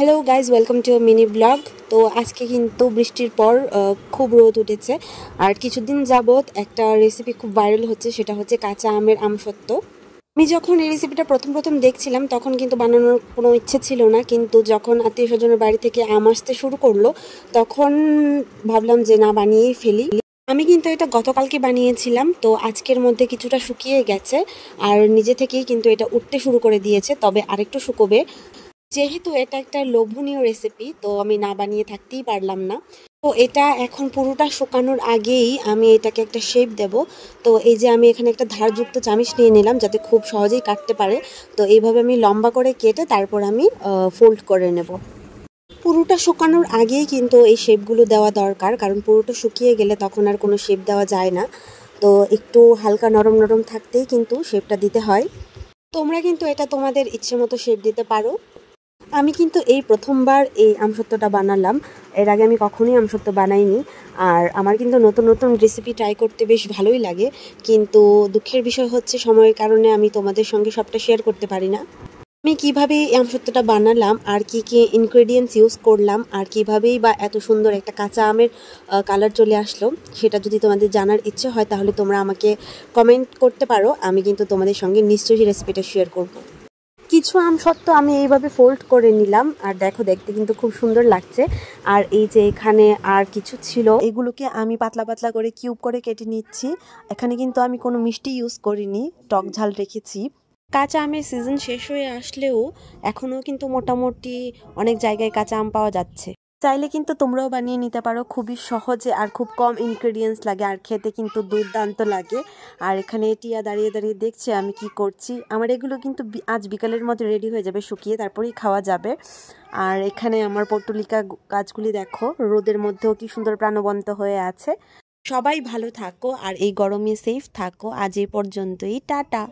hello guys welcome to mini blog তো আজকে কিন্তু বৃষ্টির পর খুব রোদ উঠেছে আর কিছুদিন যাবৎ একটা রেসিপি খুব ভাইরাল হচ্ছে সেটা হচ্ছে কাঁচা আমের সত্য আমি যখন এই রেসিপিটা প্রথম প্রথম দেখছিলাম তখন কিন্তু বানানোর কোনো ইচ্ছে ছিল না কিন্তু যখন আত্মীয় স্বজনের বাড়ি থেকে আম আসতে শুরু করলো তখন ভাবলাম যে না বানিয়েই ফেলি আমি কিন্তু এটা গতকালকে বানিয়েছিলাম তো আজকের মধ্যে কিছুটা শুকিয়ে গেছে আর নিজে থেকেই কিন্তু এটা উঠতে শুরু করে দিয়েছে তবে আরেকটু শুকোবে যেহেতু এটা একটা লোভনীয় রেসিপি তো আমি না বানিয়ে থাকতেই পারলাম না তো এটা এখন পুরোটা শুকানোর আগেই আমি এটাকে একটা শেপ দেব তো এই যে আমি এখানে একটা ধারযুক্ত চামিচ নিয়ে নিলাম যাতে খুব সহজেই কাটতে পারে তো এইভাবে আমি লম্বা করে কেটে তারপর আমি ফোল্ড করে নেব পুরোটা শুকানোর আগেই কিন্তু এই শেপগুলো দেওয়া দরকার কারণ পুরোটা শুকিয়ে গেলে তখন আর কোনো শেপ দেওয়া যায় না তো একটু হালকা নরম নরম থাকতেই কিন্তু শেপটা দিতে হয় তোমরা কিন্তু এটা তোমাদের ইচ্ছে মতো শেপ দিতে পারো আমি কিন্তু এই প্রথমবার এই আমসত্বটা বানালাম এর আগে আমি কখনোই আমসত্য বানাইনি আর আমার কিন্তু নতুন নতুন রেসিপি ট্রাই করতে বেশ ভালোই লাগে কিন্তু দুঃখের বিষয় হচ্ছে সময়ের কারণে আমি তোমাদের সঙ্গে সবটা শেয়ার করতে পারি না আমি কীভাবে এই আমসত্বটা বানালাম আর কি কি ইনগ্রেডিয়েন্টস ইউজ করলাম আর কীভাবেই বা এত সুন্দর একটা কাঁচা আমের কালার চলে আসলো সেটা যদি তোমাদের জানার ইচ্ছে হয় তাহলে তোমরা আমাকে কমেন্ট করতে পারো আমি কিন্তু তোমাদের সঙ্গে নিশ্চয়ই রেসিপিটা শেয়ার করবো কিছু আম সত্ত্ব আমি এইভাবে ফোল্ড করে নিলাম আর দেখো দেখতে কিন্তু খুব সুন্দর লাগছে আর এই যে এখানে আর কিছু ছিল এগুলোকে আমি পাতলা পাতলা করে কিউব করে কেটে নিচ্ছি এখানে কিন্তু আমি কোনো মিষ্টি ইউজ করিনি টক ঝাল রেখেছি কাঁচা আমের সিজন শেষ হয়ে আসলেও এখনও কিন্তু মোটামুটি অনেক জায়গায় কাঁচা আম পাওয়া যাচ্ছে চাইলে কিন্তু তোমরাও বানিয়ে নিতে পারো খুবই সহজে আর খুব কম ইনগ্রেডিয়েন্টস লাগে আর খেতে কিন্তু দুর্দান্ত লাগে আর এখানে টিয়া দাঁড়িয়ে দাঁড়িয়ে দেখছে আমি কি করছি আমার এগুলো কিন্তু আজ বিকালের মতো রেডি হয়ে যাবে শুকিয়ে তারপরেই খাওয়া যাবে আর এখানে আমার পটুলিকা গাছগুলি দেখো রোদের মধ্যেও কি সুন্দর প্রাণবন্ত হয়ে আছে সবাই ভালো থাকো আর এই গরমে সেফ থাকো আজ এই পর্যন্তই টাটা